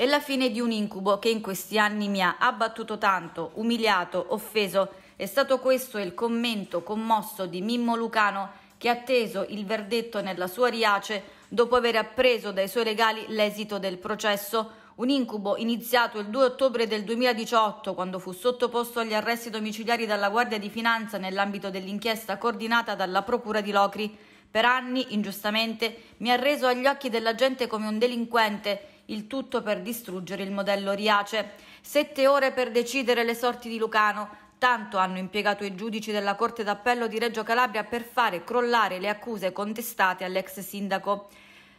È la fine di un incubo che in questi anni mi ha abbattuto tanto, umiliato, offeso. È stato questo il commento commosso di Mimmo Lucano che ha atteso il verdetto nella sua riace dopo aver appreso dai suoi legali l'esito del processo, un incubo iniziato il 2 ottobre del 2018 quando fu sottoposto agli arresti domiciliari dalla Guardia di Finanza nell'ambito dell'inchiesta coordinata dalla Procura di Locri. Per anni, ingiustamente, mi ha reso agli occhi della gente come un delinquente il tutto per distruggere il modello Riace. Sette ore per decidere le sorti di Lucano. Tanto hanno impiegato i giudici della Corte d'Appello di Reggio Calabria per fare crollare le accuse contestate all'ex sindaco.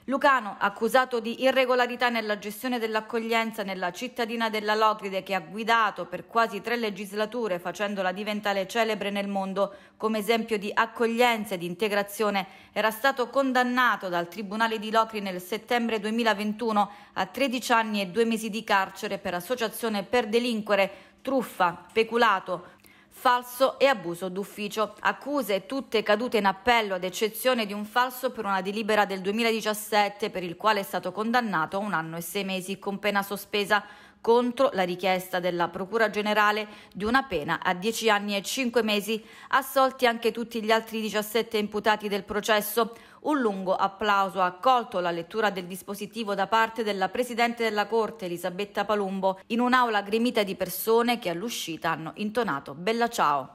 Lucano, accusato di irregolarità nella gestione dell'accoglienza nella cittadina della Locride che ha guidato per quasi tre legislature facendola diventare celebre nel mondo come esempio di accoglienza e di integrazione, era stato condannato dal Tribunale di Locri nel settembre 2021 a 13 anni e due mesi di carcere per associazione per delinquere, truffa, peculato, falso e abuso d'ufficio. Accuse tutte cadute in appello ad eccezione di un falso per una delibera del 2017 per il quale è stato condannato a un anno e sei mesi con pena sospesa contro la richiesta della Procura Generale di una pena a 10 anni e 5 mesi, assolti anche tutti gli altri 17 imputati del processo. Un lungo applauso ha accolto la lettura del dispositivo da parte della Presidente della Corte, Elisabetta Palumbo, in un'aula gremita di persone che all'uscita hanno intonato Bella ciao.